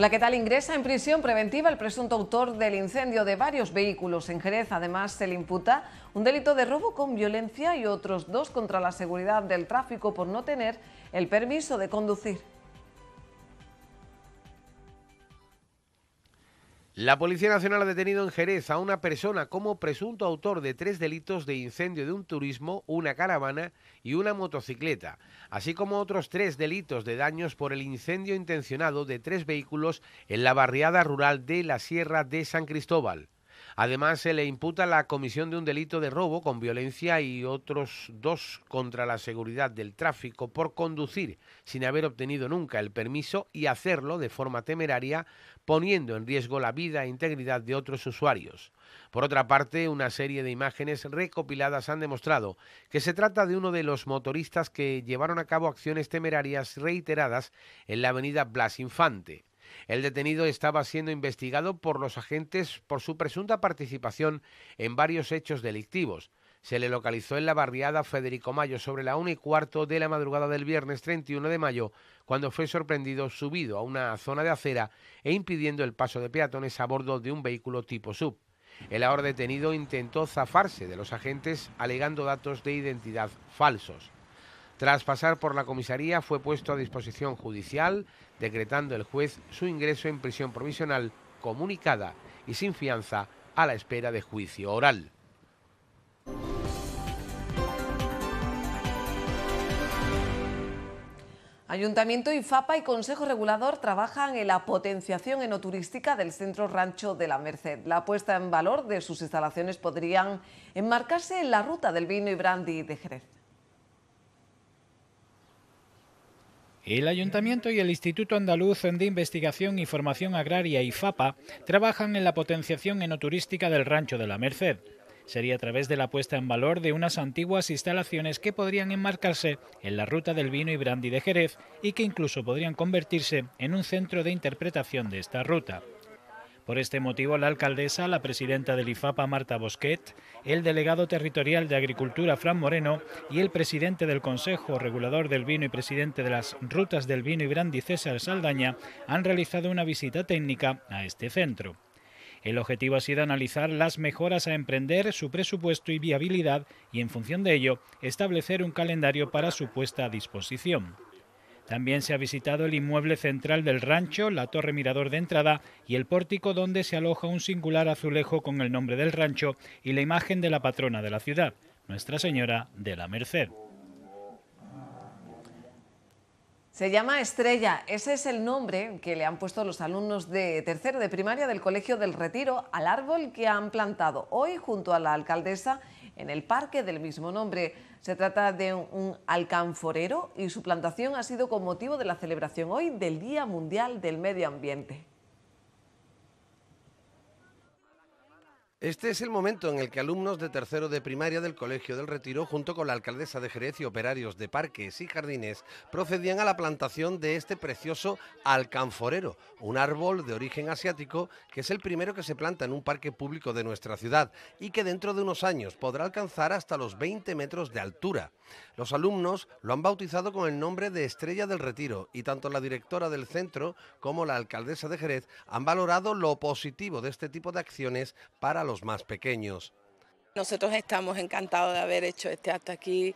La que tal? Ingresa en prisión preventiva el presunto autor del incendio de varios vehículos en Jerez. Además, se le imputa un delito de robo con violencia y otros dos contra la seguridad del tráfico por no tener el permiso de conducir. La Policía Nacional ha detenido en Jerez a una persona como presunto autor de tres delitos de incendio de un turismo, una caravana y una motocicleta, así como otros tres delitos de daños por el incendio intencionado de tres vehículos en la barriada rural de la Sierra de San Cristóbal. Además, se le imputa la comisión de un delito de robo con violencia y otros dos contra la seguridad del tráfico por conducir sin haber obtenido nunca el permiso y hacerlo de forma temeraria poniendo en riesgo la vida e integridad de otros usuarios. Por otra parte, una serie de imágenes recopiladas han demostrado que se trata de uno de los motoristas que llevaron a cabo acciones temerarias reiteradas en la avenida Blas Infante. El detenido estaba siendo investigado por los agentes por su presunta participación en varios hechos delictivos. Se le localizó en la barriada Federico Mayo sobre la una y cuarto de la madrugada del viernes 31 de mayo cuando fue sorprendido subido a una zona de acera e impidiendo el paso de peatones a bordo de un vehículo tipo sub. El ahora detenido intentó zafarse de los agentes alegando datos de identidad falsos. Tras pasar por la comisaría fue puesto a disposición judicial, decretando el juez su ingreso en prisión provisional comunicada y sin fianza a la espera de juicio oral. Ayuntamiento IFAPA y Consejo Regulador trabajan en la potenciación enoturística del Centro Rancho de la Merced. La puesta en valor de sus instalaciones podrían enmarcarse en la ruta del vino y brandy de Jerez. El Ayuntamiento y el Instituto Andaluz de Investigación y Formación Agraria IFAPA trabajan en la potenciación enoturística del Rancho de la Merced sería a través de la puesta en valor de unas antiguas instalaciones que podrían enmarcarse en la ruta del vino y brandy de Jerez y que incluso podrían convertirse en un centro de interpretación de esta ruta. Por este motivo, la alcaldesa, la presidenta del IFAPA, Marta Bosquet, el delegado territorial de Agricultura, Fran Moreno, y el presidente del Consejo Regulador del Vino y presidente de las Rutas del Vino y Brandy, César Saldaña, han realizado una visita técnica a este centro. El objetivo ha sido analizar las mejoras a emprender, su presupuesto y viabilidad y, en función de ello, establecer un calendario para su puesta a disposición. También se ha visitado el inmueble central del rancho, la torre mirador de entrada y el pórtico donde se aloja un singular azulejo con el nombre del rancho y la imagen de la patrona de la ciudad, Nuestra Señora de la Merced. Se llama Estrella, ese es el nombre que le han puesto los alumnos de tercero de primaria del Colegio del Retiro al árbol que han plantado hoy junto a la alcaldesa en el parque del mismo nombre. Se trata de un alcanforero y su plantación ha sido con motivo de la celebración hoy del Día Mundial del Medio Ambiente. Este es el momento en el que alumnos de tercero de primaria del Colegio del Retiro, junto con la alcaldesa de Jerez y operarios de parques y jardines, procedían a la plantación de este precioso alcanforero, un árbol de origen asiático que es el primero que se planta en un parque público de nuestra ciudad y que dentro de unos años podrá alcanzar hasta los 20 metros de altura. Los alumnos lo han bautizado con el nombre de Estrella del Retiro y tanto la directora del centro como la alcaldesa de Jerez han valorado lo positivo de este tipo de acciones para los más pequeños. Nosotros estamos encantados de haber hecho este acto aquí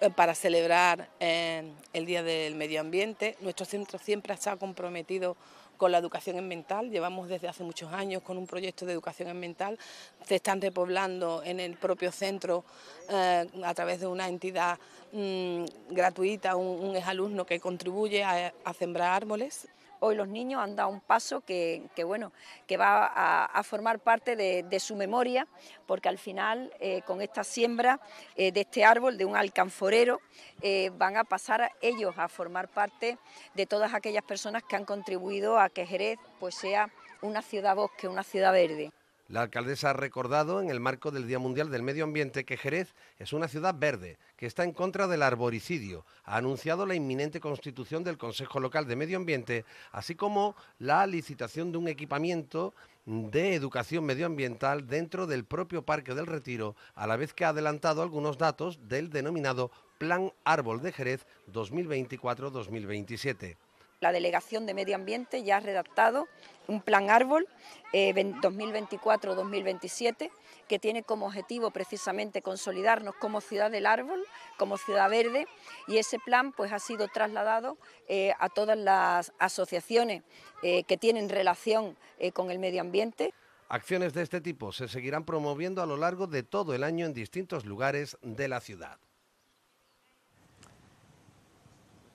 eh, para celebrar eh, el Día del Medio Ambiente. Nuestro centro siempre ha estado comprometido con la educación ambiental. Llevamos desde hace muchos años con un proyecto de educación ambiental. Se están repoblando en el propio centro eh, a través de una entidad mm, gratuita, un, exalumno que contribuye a, sembrar árboles hoy los niños han dado un paso que, bueno, que va a, formar parte de, su memoria, porque al final eh, con esta siembra eh, de este árbol, de un alcanforero, eh, van a pasar ellos a formar parte de todas aquellas personas que han contribuido a que Jerez pues, sea una ciudad bosque, una ciudad verde. La alcaldesa ha recordado en el marco del Día Mundial del Medio Ambiente que Jerez es una ciudad verde, que está en contra del arboricidio. Ha anunciado la inminente constitución del Consejo Local de Medio Ambiente, así como la licitación de un equipamiento de educación medioambiental dentro del propio Parque del Retiro, a la vez que ha adelantado algunos datos del denominado Plan Árbol de Jerez 2024-2027 la Delegación de Medio Ambiente ya ha redactado un plan árbol 2024-2027 eh, que tiene como objetivo precisamente consolidarnos como ciudad del árbol, como ciudad verde y ese plan pues ha sido trasladado eh, a todas las asociaciones eh, que tienen relación con el medio ambiente. Acciones de este tipo se seguirán promoviendo a lo largo de todo el año en distintos lugares de la ciudad.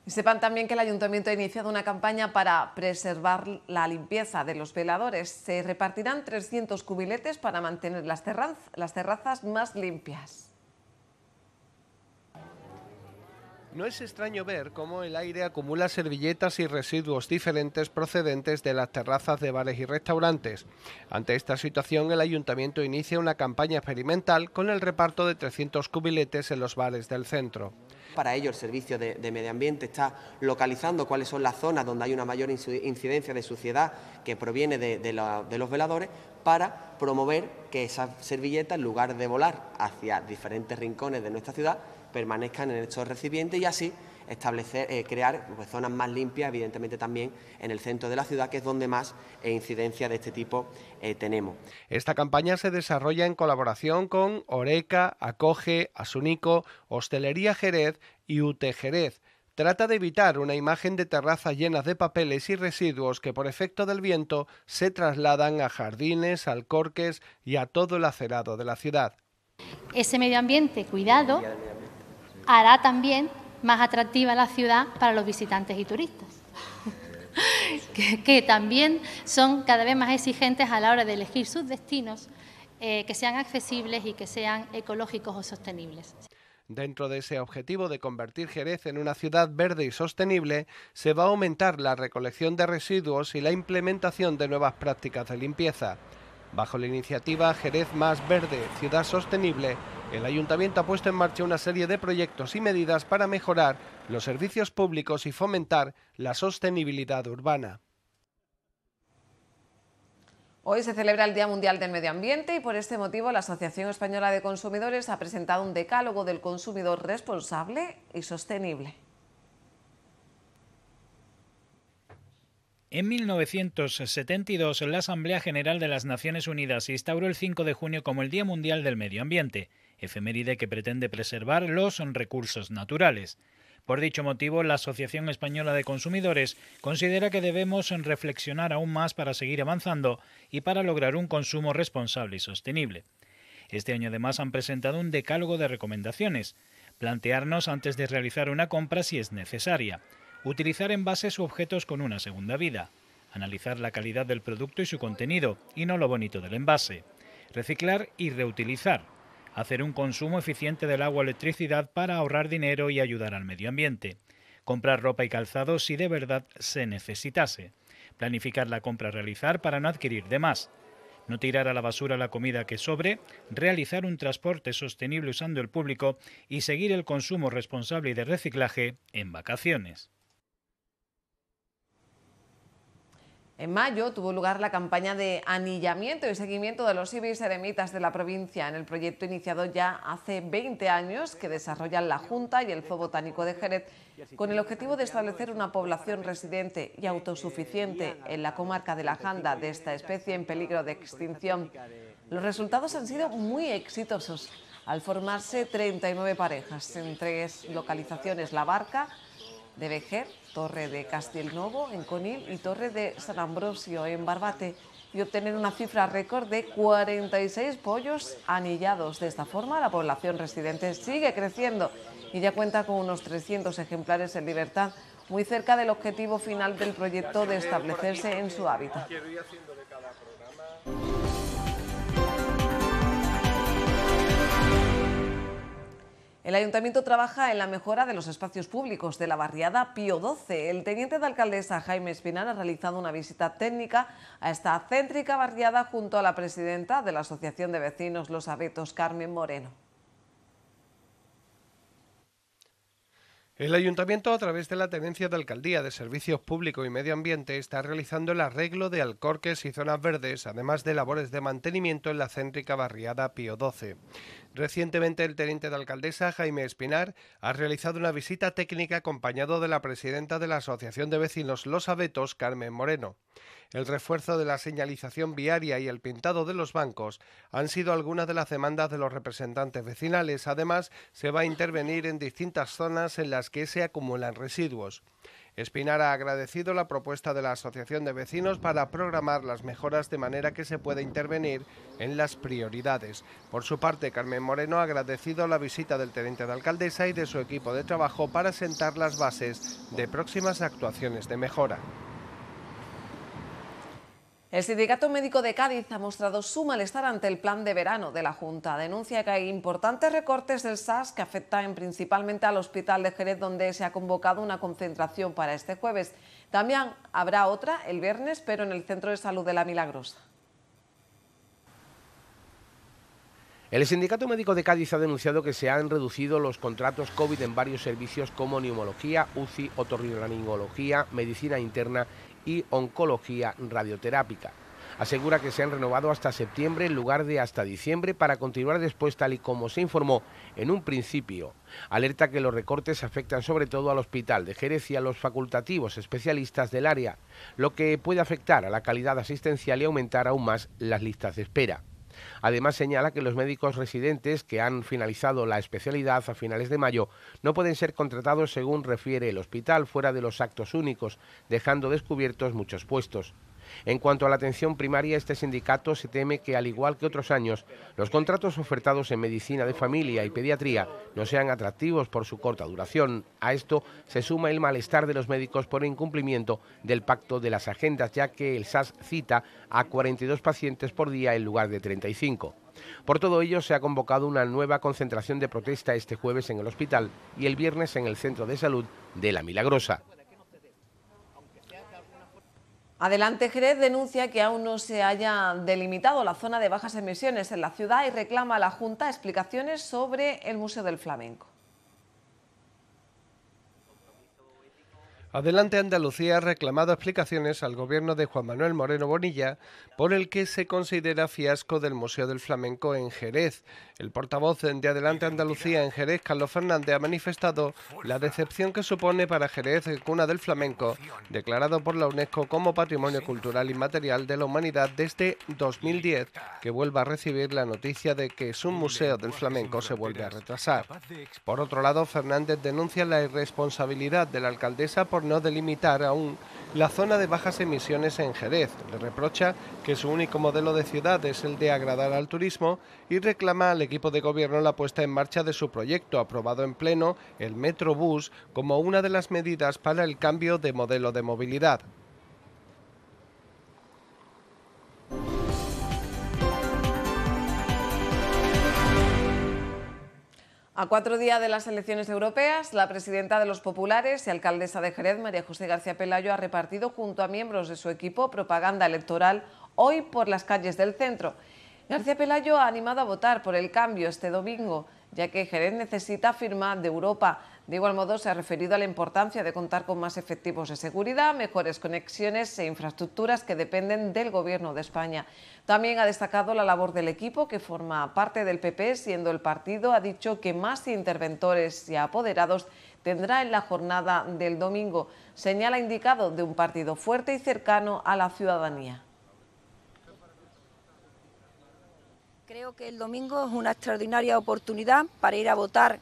Sepan también que el Ayuntamiento ha iniciado una campaña para preservar la limpieza de los veladores. Se repartirán 300 cubiletes para mantener las, terrazas más limpias. No es extraño ver cómo el aire acumula servilletas y residuos diferentes procedentes de las terrazas de bares y restaurantes. Ante esta situación, el ayuntamiento inicia una campaña experimental con el reparto de 300 cubiletes en los bares del centro. Para ello, el Servicio de, Medio Ambiente está localizando cuáles son las zonas donde hay una mayor incidencia de suciedad que proviene de, de los veladores para promover que esas servilletas, en lugar de volar hacia diferentes rincones de nuestra ciudad, permanezcan en estos recipientes y así establecer, eh, crear pues, zonas más limpias, evidentemente también en el centro de la ciudad, que es donde más incidencias eh, incidencia de este tipo eh, tenemos. Esta campaña se desarrolla en colaboración con Oreca, Acoge, Asunico, Hostelería Jerez y UTE Jerez trata de evitar una imagen de terrazas llenas de papeles y residuos que por efecto del viento se trasladan a jardines, alcorques y a todo el acerado de la ciudad. Ese medio ambiente cuidado hará también más atractiva la ciudad para los visitantes y turistas, que, también son cada vez más exigentes a la hora de elegir sus destinos eh, que sean accesibles y que sean ecológicos o sostenibles. Dentro de ese objetivo de convertir Jerez en una ciudad verde y sostenible, se va a aumentar la recolección de residuos y la implementación de nuevas prácticas de limpieza. Bajo la iniciativa Jerez Más Verde, Ciudad Sostenible, el ayuntamiento ha puesto en marcha una serie de proyectos y medidas para mejorar los servicios públicos y fomentar la sostenibilidad urbana. Hoy se celebra el Día Mundial del Medio Ambiente y por este motivo la Asociación Española de Consumidores ha presentado un decálogo del consumidor responsable y sostenible. En 1972, la Asamblea General de las Naciones Unidas instauró el 5 de junio como el Día Mundial del Medio Ambiente, efeméride que pretende preservar los recursos naturales. Por dicho motivo, la Asociación Española de Consumidores considera que debemos reflexionar aún más para seguir avanzando y para lograr un consumo responsable y sostenible. Este año además han presentado un decálogo de recomendaciones, plantearnos antes de realizar una compra si es necesaria, utilizar envases u objetos con una segunda vida, analizar la calidad del producto y su contenido, y no lo bonito del envase, reciclar y reutilizar, hacer un consumo eficiente del agua o electricidad para ahorrar dinero y ayudar al medio ambiente, comprar ropa y calzado si de verdad se necesitase, planificar la compra a realizar para no adquirir de más, no tirar a la basura la comida que sobre, realizar un transporte sostenible usando el público y seguir el consumo responsable y de reciclaje en vacaciones. En mayo tuvo lugar la campaña de anillamiento y seguimiento de los ibis eremitas de la provincia en el proyecto iniciado ya hace 20 años que desarrollan la Junta y el Zoo Botánico de Jerez con el objetivo de establecer una población residente y autosuficiente en la comarca de la Janda de esta especie en peligro de extinción. Los resultados han sido muy exitosos al formarse 39 parejas en tres localizaciones, La Barca, de Vejer, Torre de Castelnuovo en Conil y Torre de San Ambrosio en Barbate y obtener una cifra récord de 46 pollos anillados. De esta forma, la población residente sigue creciendo y ya cuenta con unos 300 ejemplares en libertad, muy cerca del objetivo final del proyecto de establecerse en su hábitat. El ayuntamiento trabaja en la mejora de los espacios públicos de la barriada Pío XII. El teniente de alcaldesa Jaime Espinal ha realizado una visita técnica a esta céntrica barriada junto a la presidenta de la Asociación de Vecinos Los Abetos, Carmen Moreno. El Ayuntamiento, a través de la Tenencia de Alcaldía de Servicios Públicos y Medio Ambiente, está realizando el arreglo de alcorques y zonas verdes, además de labores de mantenimiento en la céntrica barriada Pío XII. Recientemente el teniente de alcaldesa Jaime Espinar ha realizado una visita técnica acompañado de la presidenta de la Asociación de Vecinos Los Abetos, Carmen Moreno. El refuerzo de la señalización viaria y el pintado de los bancos han sido algunas de las demandas de los representantes vecinales. Además, se va a intervenir en distintas zonas en las que se acumulan residuos. Espinar ha agradecido la propuesta de la Asociación de Vecinos para programar las mejoras de manera que se pueda intervenir en las prioridades. Por su parte, Carmen Moreno ha agradecido la visita del teniente de alcaldesa y de su equipo de trabajo para sentar las bases de próximas actuaciones de mejora. El Sindicato Médico de Cádiz ha mostrado su malestar ante el plan de verano de la Junta. Denuncia que hay importantes recortes del SAS que afectan principalmente al Hospital de Jerez, donde se ha convocado una concentración para este jueves. También habrá otra el viernes, pero en el Centro de Salud de La Milagrosa. El Sindicato Médico de Cádiz ha denunciado que se han reducido los contratos COVID en varios servicios como neumología, UCI, otorrinolaringología, medicina interna y oncología radioterápica. Asegura que se han renovado hasta septiembre en lugar de hasta diciembre para continuar después tal y como se informó en un principio. Alerta que los recortes afectan sobre todo al hospital de Jerez y a los facultativos especialistas del área, lo que puede afectar a la calidad asistencial y aumentar aún más las listas de espera. Además, señala que los médicos residentes que han finalizado la especialidad a finales de mayo no pueden ser contratados según refiere el hospital fuera de los actos únicos, dejando descubiertos muchos puestos. En cuanto a la atención primaria, este sindicato se teme que, al igual que otros años, los contratos ofertados en medicina de familia y pediatría no sean atractivos por su corta duración. A esto se suma el malestar de los médicos por incumplimiento del pacto de las agendas, ya que el SAS cita a 42 pacientes por día en lugar de 35. Por todo ello, se ha convocado una nueva concentración de protesta este jueves en el hospital y el viernes en el centro de salud de La Milagrosa. Adelante Jerez denuncia que aún no se haya delimitado la zona de bajas emisiones en la ciudad y reclama a la Junta explicaciones sobre el Museo del Flamenco. Adelante Andalucía ha reclamado explicaciones al gobierno de Juan Manuel Moreno Bonilla por el que se considera fiasco del Museo del Flamenco en Jerez. El portavoz de Adelante Andalucía en Jerez, Carlos Fernández, ha manifestado la decepción que supone para Jerez cuna del flamenco, declarado por la UNESCO como Patrimonio Cultural Inmaterial de la Humanidad desde 2010, que vuelva a recibir la noticia de que su Museo del Flamenco se vuelve a retrasar. Por otro lado, Fernández denuncia la irresponsabilidad de la alcaldesa por no delimitar aún la zona de bajas emisiones en Jerez. Le reprocha que su único modelo de ciudad es el de agradar al turismo y reclama al equipo de gobierno la puesta en marcha de su proyecto aprobado en pleno, el Metrobús, como una de las medidas para el cambio de modelo de movilidad. A cuatro días de las elecciones europeas, la presidenta de los populares y alcaldesa de Jerez, María José García Pelayo, ha repartido junto a miembros de su equipo propaganda electoral hoy por las calles del centro. García Pelayo ha animado a votar por el cambio este domingo, ya que Jerez necesita firma de Europa. De igual modo, se ha referido a la importancia de contar con más efectivos de seguridad, mejores conexiones e infraestructuras que dependen del Gobierno de España. También ha destacado la labor del equipo que forma parte del PP, siendo el partido, ha dicho que más interventores y apoderados tendrá en la jornada del domingo. Señala indicado de un partido fuerte y cercano a la ciudadanía. Creo que el domingo es una extraordinaria oportunidad para ir a votar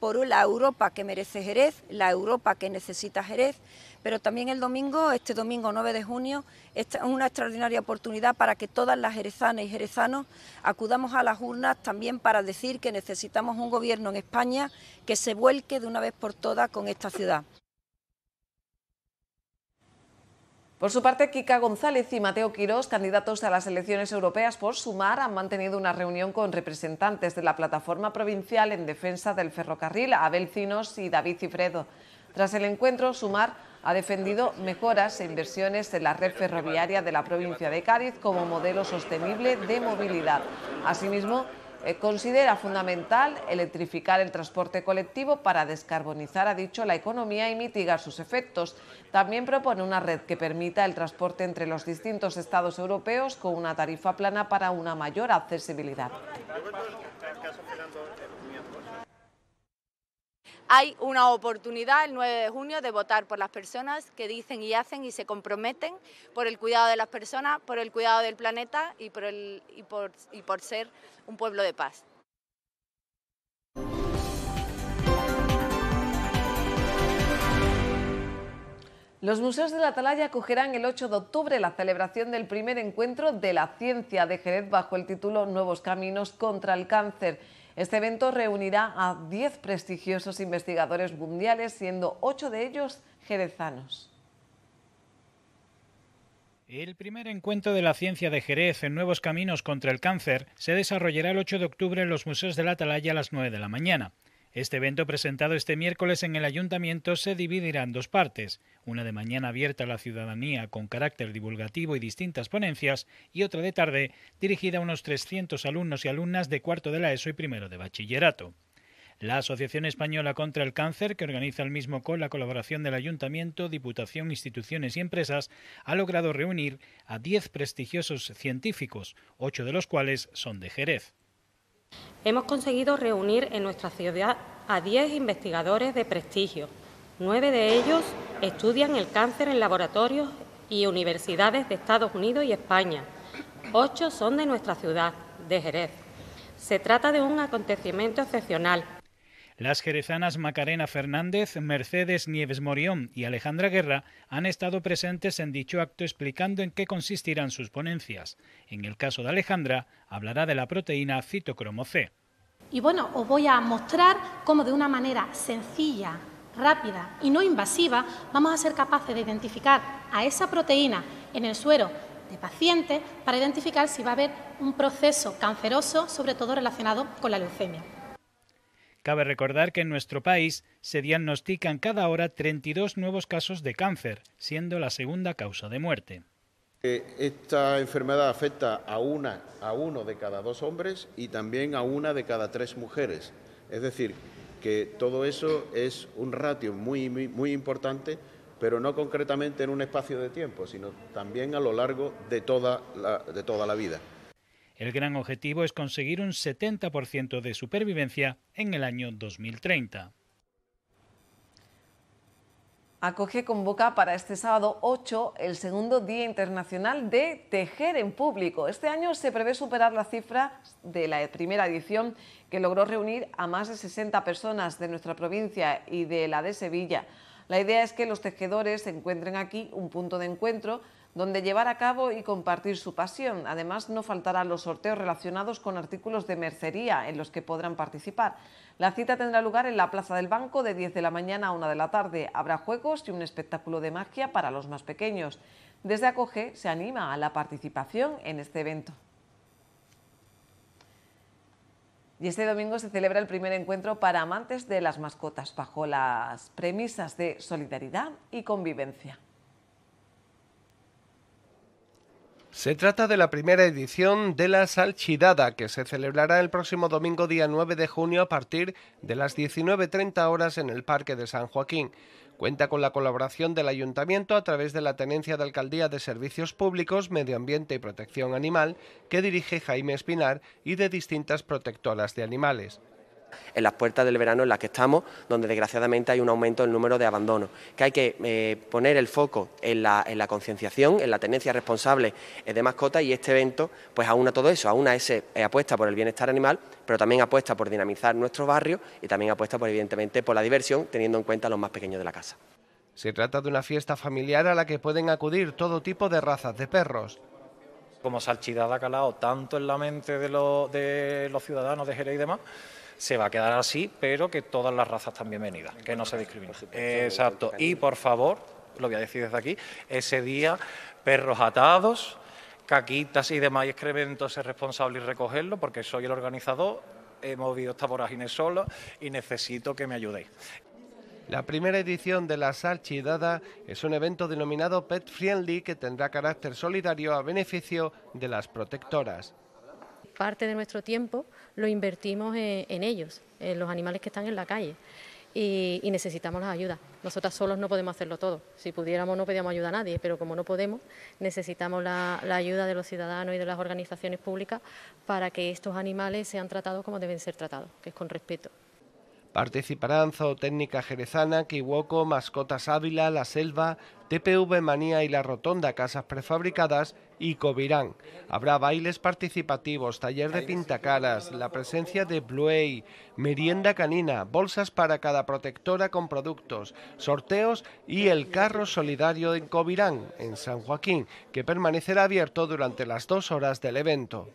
por la Europa que merece Jerez, la Europa que necesita Jerez, pero también el domingo, este domingo 9 de junio, es una extraordinaria oportunidad para que todas las jerezanas y jerezanos acudamos a las urnas también para decir que necesitamos un gobierno en España que se vuelque de una vez por todas con esta ciudad. Por su parte, Kika González y Mateo Quirós, candidatos a las elecciones europeas por Sumar, han mantenido una reunión con representantes de la plataforma provincial en defensa del ferrocarril, Abel Cinos y David Cifredo. Tras el encuentro, Sumar ha defendido mejoras e inversiones en la red ferroviaria de la provincia de Cádiz como modelo sostenible de movilidad. Asimismo, eh, considera fundamental electrificar el transporte colectivo para descarbonizar, ha dicho, la economía y mitigar sus efectos. También propone una red que permita el transporte entre los distintos estados europeos con una tarifa plana para una mayor accesibilidad. Hay una oportunidad el 9 de junio de votar por las personas que dicen y hacen y se comprometen por el cuidado de las personas, por el cuidado del planeta y por, el, y por ser un pueblo de paz. Los museos de la Atalaya acogerán el 8 de octubre la celebración del primer encuentro de la ciencia de Jerez bajo el título Nuevos Caminos contra el Cáncer. Este evento reunirá a 10 prestigiosos investigadores mundiales, siendo 8 de ellos jerezanos. El primer encuentro de la ciencia de Jerez en Nuevos Caminos contra el Cáncer se desarrollará el 8 de octubre en los Museos de la Atalaya a las 9 de la mañana. Este evento presentado este miércoles en el ayuntamiento se dividirá en dos partes, una de mañana abierta a la ciudadanía con carácter divulgativo y distintas ponencias y otra de tarde dirigida a unos 300 alumnos y alumnas de cuarto de la ESO y primero de bachillerato. La Asociación Española contra el Cáncer, que organiza el mismo con la colaboración del Ayuntamiento, Diputación, instituciones y empresas, ha logrado reunir a 10 prestigiosos científicos, ocho de los cuales son de Jerez. Hemos conseguido reunir en nuestra ciudad a 10 investigadores de prestigio. Nueve de ellos estudian el cáncer en laboratorios y universidades de Estados Unidos y España. Ocho son de nuestra ciudad, de Jerez. Se trata de un acontecimiento excepcional las jerezanas Macarena Fernández, Mercedes Nieves Morión y Alejandra Guerra han estado presentes en dicho acto explicando en qué consistirán sus ponencias. En el caso de Alejandra, hablará de la proteína citocromo C. Y bueno, os voy a mostrar cómo de una manera sencilla, rápida y no invasiva vamos a ser capaces de identificar a esa proteína en el suero de paciente para identificar si va a haber un proceso canceroso, sobre todo relacionado con la leucemia. Cabe recordar que en nuestro país se diagnostican cada hora 32 nuevos casos de cáncer, siendo la segunda causa de muerte. Eh, esta enfermedad afecta a, una, a uno de cada dos hombres y también a una de cada tres mujeres. Es decir, que todo eso es un ratio muy, muy, importante, pero no concretamente en un espacio de tiempo, sino también a lo largo de toda de toda la vida. El gran objetivo es conseguir un 70% de supervivencia en el año 2030. Acoge convoca para este sábado 8 el segundo Día Internacional de Tejer en Público. Este año se prevé superar la cifra de la primera edición que logró reunir a más de 60 personas de nuestra provincia y de la de Sevilla. La idea es que los tejedores encuentren aquí un punto de encuentro donde llevar a cabo y compartir su pasión. Además, no faltarán los sorteos relacionados con artículos de mercería en los que podrán participar. La cita tendrá lugar en la Plaza del Banco de 10 de la mañana a 1 de la tarde. Habrá juegos y un espectáculo de magia para los más pequeños. Desde Acoge se anima a la participación en este evento. Y este domingo se celebra el primer encuentro para amantes de las mascotas bajo las premisas de solidaridad y convivencia. Se trata de la primera edición de la Salchidada, que se celebrará el próximo domingo día 9 de junio a partir de las 19.30 horas en el Parque de San Joaquín. Cuenta con la colaboración del Ayuntamiento a través de la Tenencia de Alcaldía de Servicios Públicos, Medio Ambiente y Protección Animal, que dirige Jaime Espinar, y de distintas protectoras de animales en las puertas del verano en las que estamos, donde desgraciadamente hay un aumento el número de abandonos, que hay que eh, poner el foco en la, concienciación, en la tenencia responsable eh, de mascotas y este evento pues aúna todo eso, aúna ese eh, apuesta por el bienestar animal, pero también apuesta por dinamizar nuestro barrio y también apuesta por evidentemente por la diversión, teniendo en cuenta a los más pequeños de la casa. Se trata de una fiesta familiar a la que pueden acudir todo tipo de razas de perros, como salchidad ha calado tanto en la mente de, de los ciudadanos de Jerez y demás, se va a quedar así, pero que todas las razas están bienvenidas, que no se discrimine... Exacto. Y por favor, lo voy a decir desde aquí, ese día perros atados, caquitas y demás y excrementos es responsable y recogerlo porque soy el organizador, he movido esta vorágine sola... y necesito que me ayudéis. La primera edición de la Salchidada es un evento denominado Pet Friendly que tendrá carácter solidario a beneficio de las protectoras. Parte de nuestro tiempo lo invertimos en, ellos, en los animales que están en la calle. Y, necesitamos las ayuda. Nosotras solos no podemos hacerlo todo. Si pudiéramos no pedíamos ayuda a nadie, pero como no podemos, necesitamos la, ayuda de los ciudadanos y de las organizaciones públicas para que estos animales sean tratados como deben ser tratados, que es con respeto. Participarán Zootécnica Jerezana, Kiwoko, Mascotas Ávila, La Selva, TPV Manía y La Rotonda Casas Prefabricadas y Covirán. Habrá bailes participativos, taller de pintacaras, la presencia de Bluey, merienda canina, bolsas para cada protectora con productos, sorteos y el carro solidario en Covirán, en San Joaquín, que permanecerá abierto durante las dos horas del evento.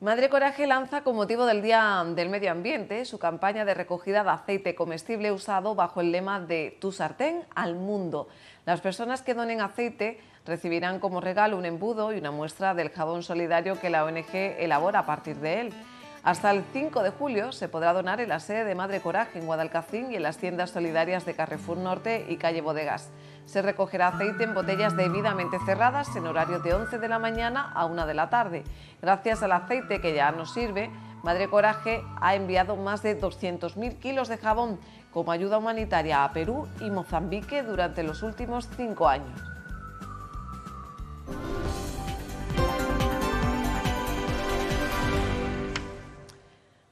Madre Coraje lanza con motivo del Día del Medio Ambiente su campaña de recogida de aceite comestible usado bajo el lema de Tu sartén al mundo. Las personas que donen aceite recibirán como regalo un embudo y una muestra del jabón solidario que la ONG elabora a partir de él. Hasta el 5 de julio se podrá donar en la sede de Madre Coraje en Guadalcacín y en las tiendas solidarias de Carrefour Norte y Calle Bodegas. Se recogerá aceite en botellas debidamente cerradas en horario de 11 de la mañana a 1 de la tarde. Gracias al aceite que ya nos sirve, Madre Coraje ha enviado más de 200.000 kilos de jabón como ayuda humanitaria a Perú y Mozambique durante los últimos cinco años.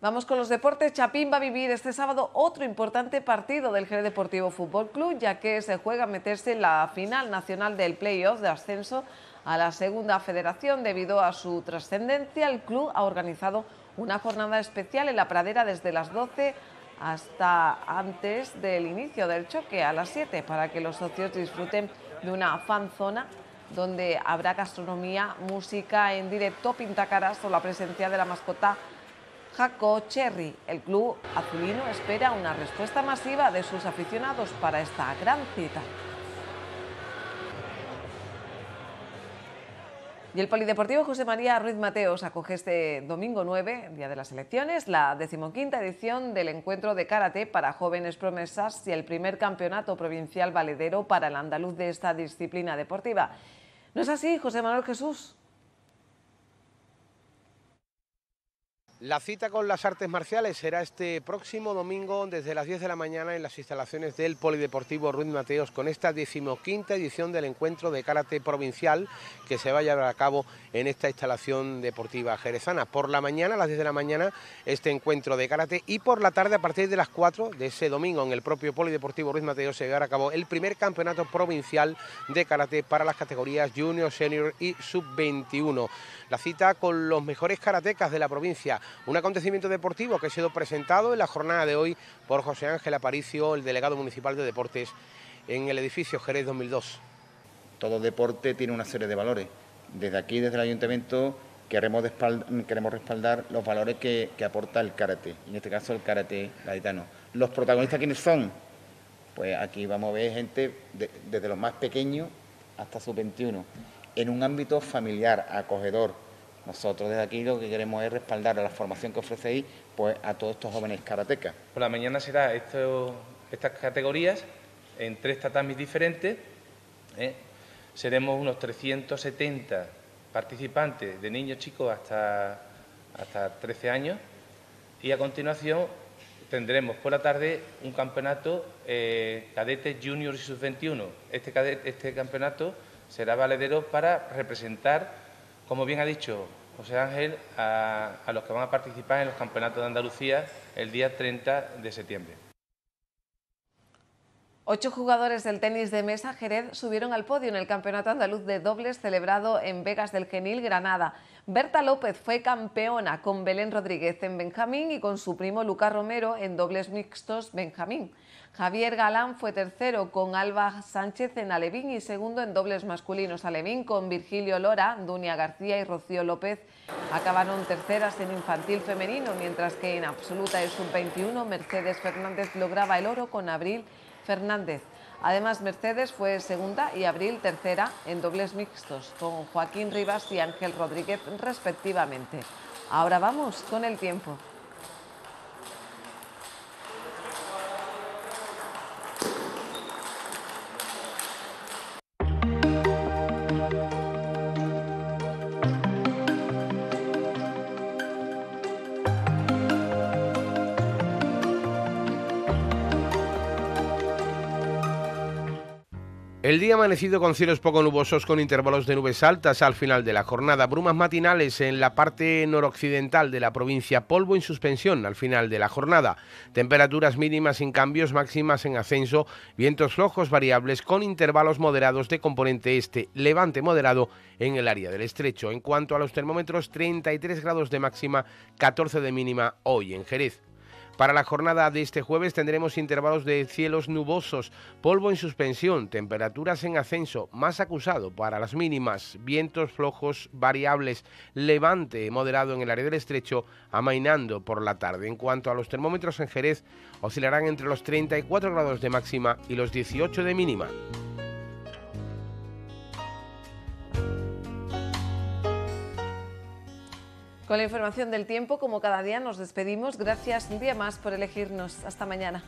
Vamos con los deportes. Chapín va a vivir este sábado otro importante partido del Jerez Deportivo Fútbol Club, ya que se juega a meterse en la final nacional del playoff de ascenso a la segunda federación. Debido a su trascendencia, el club ha organizado una jornada especial en la pradera desde las 12 hasta antes del inicio del choque, a las 7, para que los socios disfruten de una fanzona donde habrá gastronomía, música en directo, pintacaras o la presencia de la mascota Jaco Cherry. El club azulino espera una respuesta masiva de sus aficionados para esta gran cita. Y el Polideportivo José María Ruiz Mateos acoge este domingo 9, día de las elecciones, la decimoquinta edición del encuentro de karate para jóvenes promesas y el primer campeonato provincial valedero para el andaluz de esta disciplina deportiva. ¿No es así, José Manuel Jesús? La cita con las artes marciales será este próximo domingo desde las 10 de la mañana en las instalaciones del Polideportivo Ruiz Mateos con esta decimoquinta edición del encuentro de karate provincial que se va a llevar a cabo en esta instalación deportiva jerezana. Por la mañana, a las 10 de la mañana, este encuentro de karate y por la tarde a partir de las 4 de ese domingo en el propio Polideportivo Ruiz Mateos se llevará a cabo el primer campeonato provincial de karate para las categorías junior, senior y sub-21. La cita con los mejores karatecas de la provincia un acontecimiento deportivo que ha sido presentado en la jornada de hoy por José Ángel Aparicio, el delegado municipal de deportes, en el edificio Jerez 2002. Todo deporte tiene una serie de valores. Desde aquí, desde el ayuntamiento, queremos, respaldar los valores que, aporta el karate, en este caso el karate gaditano. ¿Los protagonistas quiénes son? Pues aquí vamos a ver gente desde los más pequeños hasta sus 21, en un ámbito familiar, acogedor, nosotros desde aquí lo que queremos es respaldar a la formación que ofrecéis pues, a todos estos jóvenes karatecas. Por la mañana será esto, estas categorías en tres tatamis diferentes. ¿eh? Seremos unos 370 participantes de niños chicos hasta, hasta 13 años y a continuación tendremos por la tarde un campeonato eh, cadetes juniors y sub-21. Este, este campeonato será valedero para representar como bien ha dicho José Ángel, a, los que van a participar en los campeonatos de Andalucía el día 30 de septiembre. Ocho jugadores del tenis de mesa Jerez subieron al podio en el Campeonato Andaluz de Dobles celebrado en Vegas del Genil, Granada. Berta López fue campeona con Belén Rodríguez en Benjamín y con su primo Lucas Romero en dobles mixtos Benjamín. Javier Galán fue tercero con Alba Sánchez en Alevín y segundo en dobles masculinos Alevín con Virgilio Lora, Dunia García y Rocío López. Acabaron terceras en infantil femenino, mientras que en absoluta es un 21 Mercedes Fernández lograba el oro con Abril Fernández. Además, Mercedes fue segunda y Abril tercera en dobles mixtos, con Joaquín Rivas y Ángel Rodríguez respectivamente. Ahora vamos con el tiempo. El día amanecido con cielos poco nubosos con intervalos de nubes altas al final de la jornada, brumas matinales en la parte noroccidental de la provincia, polvo en suspensión al final de la jornada, temperaturas mínimas sin cambios, máximas en ascenso, vientos flojos variables con intervalos moderados de componente este, levante moderado en el área del estrecho. En cuanto a los termómetros, 33 grados de máxima, 14 de mínima hoy en Jerez. Para la jornada de este jueves tendremos intervalos de cielos nubosos, polvo en suspensión, temperaturas en ascenso, más acusado para las mínimas, vientos flojos variables, levante moderado en el área del estrecho, amainando por la tarde. En cuanto a los termómetros en Jerez, oscilarán entre los 34 grados de máxima y los 18 de mínima. Con la información del tiempo, como cada día, nos despedimos. Gracias un día más por elegirnos. Hasta mañana.